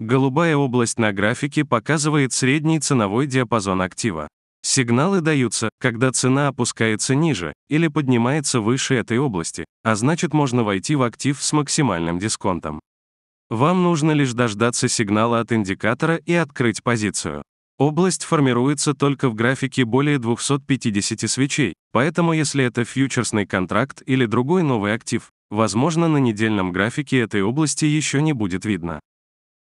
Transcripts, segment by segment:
Голубая область на графике показывает средний ценовой диапазон актива. Сигналы даются, когда цена опускается ниже или поднимается выше этой области, а значит можно войти в актив с максимальным дисконтом. Вам нужно лишь дождаться сигнала от индикатора и открыть позицию. Область формируется только в графике более 250 свечей, поэтому если это фьючерсный контракт или другой новый актив, возможно на недельном графике этой области еще не будет видно.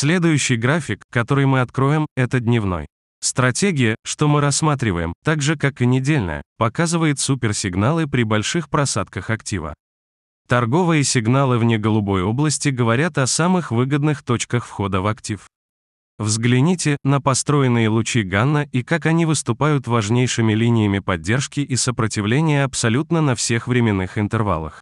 Следующий график, который мы откроем, это дневной. Стратегия, что мы рассматриваем, так же как и недельная, показывает суперсигналы при больших просадках актива. Торговые сигналы вне голубой области говорят о самых выгодных точках входа в актив. Взгляните на построенные лучи Ганна и как они выступают важнейшими линиями поддержки и сопротивления абсолютно на всех временных интервалах.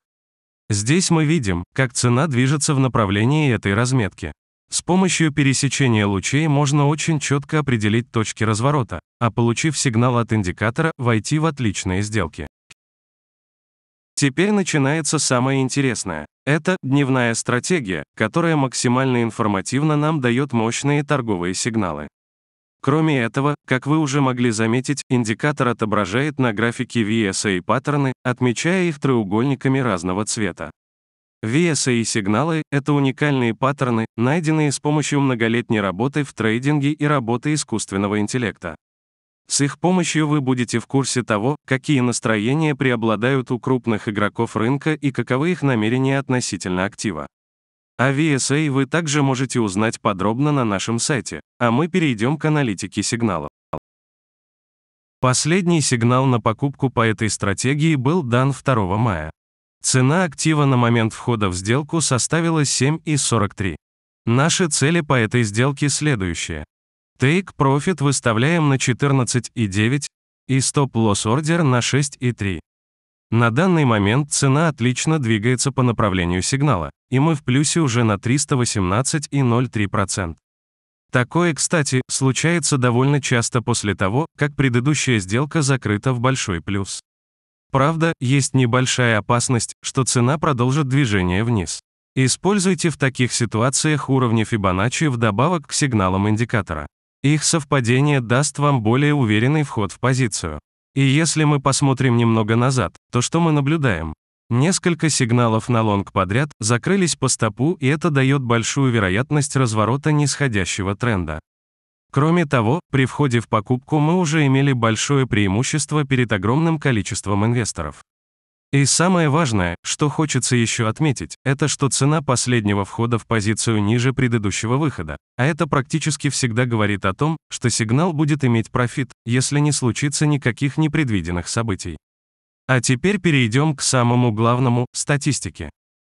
Здесь мы видим, как цена движется в направлении этой разметки. С помощью пересечения лучей можно очень четко определить точки разворота, а получив сигнал от индикатора, войти в отличные сделки. Теперь начинается самое интересное. Это дневная стратегия, которая максимально информативно нам дает мощные торговые сигналы. Кроме этого, как вы уже могли заметить, индикатор отображает на графике VSA паттерны, отмечая их треугольниками разного цвета. VSA и сигналы — это уникальные паттерны, найденные с помощью многолетней работы в трейдинге и работы искусственного интеллекта. С их помощью вы будете в курсе того, какие настроения преобладают у крупных игроков рынка и каковы их намерения относительно актива. О VSA вы также можете узнать подробно на нашем сайте, а мы перейдем к аналитике сигналов. Последний сигнал на покупку по этой стратегии был дан 2 мая. Цена актива на момент входа в сделку составила 7,43. Наши цели по этой сделке следующие. Take Profit выставляем на 14,9 и Stop Loss Order на 6,3. На данный момент цена отлично двигается по направлению сигнала, и мы в плюсе уже на 318,03%. Такое, кстати, случается довольно часто после того, как предыдущая сделка закрыта в большой плюс. Правда, есть небольшая опасность, что цена продолжит движение вниз. Используйте в таких ситуациях уровни Fibonacci вдобавок к сигналам индикатора. Их совпадение даст вам более уверенный вход в позицию. И если мы посмотрим немного назад, то что мы наблюдаем? Несколько сигналов на лонг подряд закрылись по стопу, и это дает большую вероятность разворота нисходящего тренда. Кроме того, при входе в покупку мы уже имели большое преимущество перед огромным количеством инвесторов. И самое важное, что хочется еще отметить, это что цена последнего входа в позицию ниже предыдущего выхода, а это практически всегда говорит о том, что сигнал будет иметь профит, если не случится никаких непредвиденных событий. А теперь перейдем к самому главному – статистике.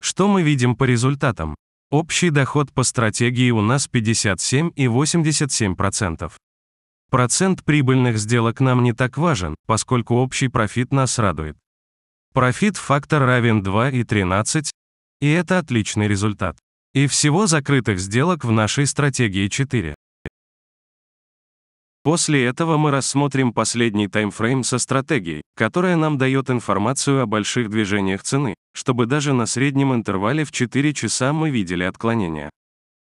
Что мы видим по результатам? Общий доход по стратегии у нас 57 и 87%. Процент прибыльных сделок нам не так важен, поскольку общий профит нас радует. Профит-фактор равен 2 и 13, и это отличный результат. И всего закрытых сделок в нашей стратегии 4. После этого мы рассмотрим последний таймфрейм со стратегией, которая нам дает информацию о больших движениях цены, чтобы даже на среднем интервале в 4 часа мы видели отклонения.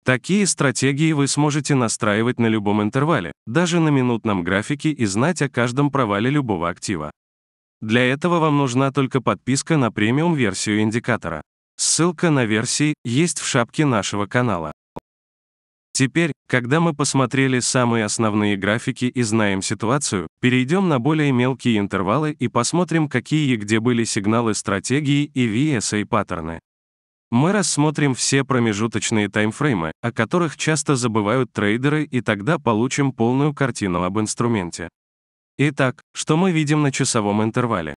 Такие стратегии вы сможете настраивать на любом интервале, даже на минутном графике и знать о каждом провале любого актива. Для этого вам нужна только подписка на премиум-версию индикатора. Ссылка на версии есть в шапке нашего канала. Теперь, когда мы посмотрели самые основные графики и знаем ситуацию, перейдем на более мелкие интервалы и посмотрим, какие и где были сигналы стратегии и VSA паттерны. Мы рассмотрим все промежуточные таймфреймы, о которых часто забывают трейдеры, и тогда получим полную картину об инструменте. Итак, что мы видим на часовом интервале?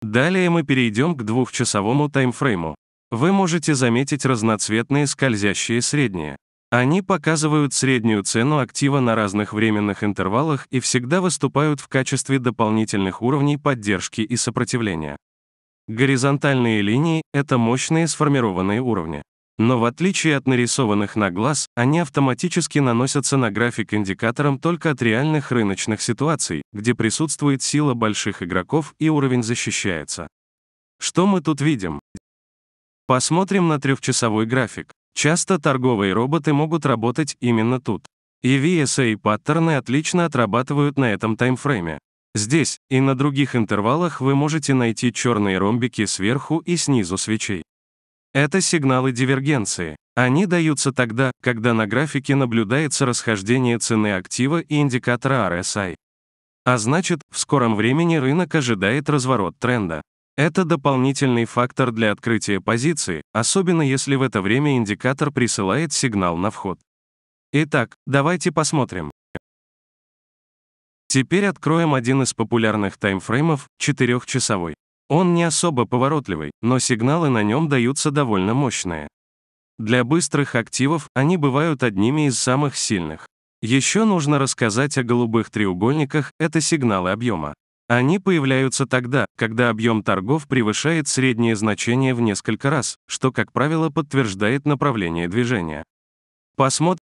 Далее мы перейдем к двухчасовому таймфрейму, вы можете заметить разноцветные скользящие средние. Они показывают среднюю цену актива на разных временных интервалах и всегда выступают в качестве дополнительных уровней поддержки и сопротивления. Горизонтальные линии — это мощные сформированные уровни. Но в отличие от нарисованных на глаз, они автоматически наносятся на график индикатором только от реальных рыночных ситуаций, где присутствует сила больших игроков и уровень защищается. Что мы тут видим? Посмотрим на трехчасовой график. Часто торговые роботы могут работать именно тут. EVSA паттерны отлично отрабатывают на этом таймфрейме. Здесь и на других интервалах вы можете найти черные ромбики сверху и снизу свечей. Это сигналы дивергенции. Они даются тогда, когда на графике наблюдается расхождение цены актива и индикатора RSI. А значит, в скором времени рынок ожидает разворот тренда. Это дополнительный фактор для открытия позиции, особенно если в это время индикатор присылает сигнал на вход. Итак, давайте посмотрим. Теперь откроем один из популярных таймфреймов, 4-часовой. Он не особо поворотливый, но сигналы на нем даются довольно мощные. Для быстрых активов они бывают одними из самых сильных. Еще нужно рассказать о голубых треугольниках, это сигналы объема. Они появляются тогда, когда объем торгов превышает среднее значение в несколько раз, что, как правило, подтверждает направление движения. Посмотрим,